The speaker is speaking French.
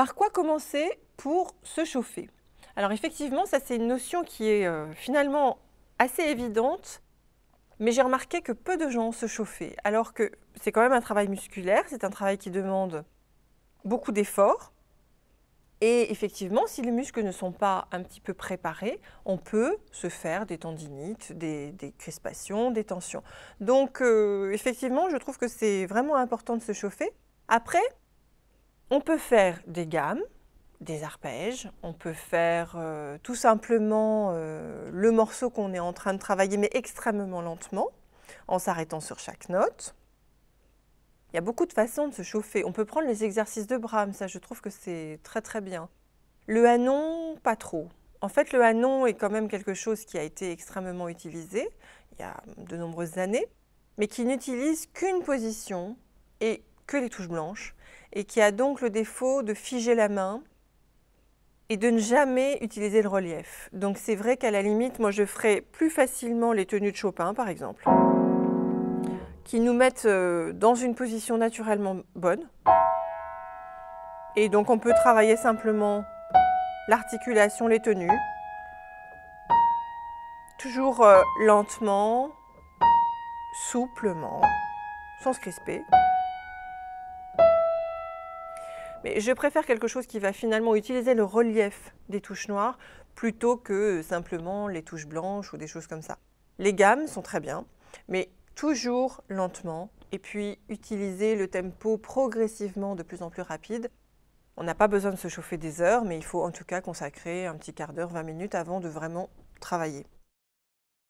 Par quoi commencer pour se chauffer Alors effectivement, ça c'est une notion qui est euh, finalement assez évidente, mais j'ai remarqué que peu de gens se chauffaient, alors que c'est quand même un travail musculaire, c'est un travail qui demande beaucoup d'efforts. Et effectivement, si les muscles ne sont pas un petit peu préparés, on peut se faire des tendinites, des, crispations, des tensions. Donc euh, effectivement, je trouve que c'est vraiment important de se chauffer. Après, on peut faire des gammes, des arpèges, on peut faire euh, tout simplement euh, le morceau qu'on est en train de travailler, mais extrêmement lentement, en s'arrêtant sur chaque note. Il y a beaucoup de façons de se chauffer. On peut prendre les exercices de Brahms, ça je trouve que c'est très très bien. Le Hanon, pas trop. En fait, le Hanon est quand même quelque chose qui a été extrêmement utilisé il y a de nombreuses années, mais qui n'utilise qu'une position et que les touches blanches et qui a donc le défaut de figer la main et de ne jamais utiliser le relief. Donc c'est vrai qu'à la limite, moi je ferais plus facilement les tenues de Chopin par exemple, qui nous mettent euh, dans une position naturellement bonne. Et donc on peut travailler simplement l'articulation, les tenues. Toujours euh, lentement, souplement, sans se crisper. Mais je préfère quelque chose qui va finalement utiliser le relief des touches noires plutôt que simplement les touches blanches ou des choses comme ça. Les gammes sont très bien, mais toujours lentement et puis utiliser le tempo progressivement de plus en plus rapide. On n'a pas besoin de se chauffer des heures, mais il faut en tout cas consacrer un petit quart d'heure, 20 minutes avant de vraiment travailler.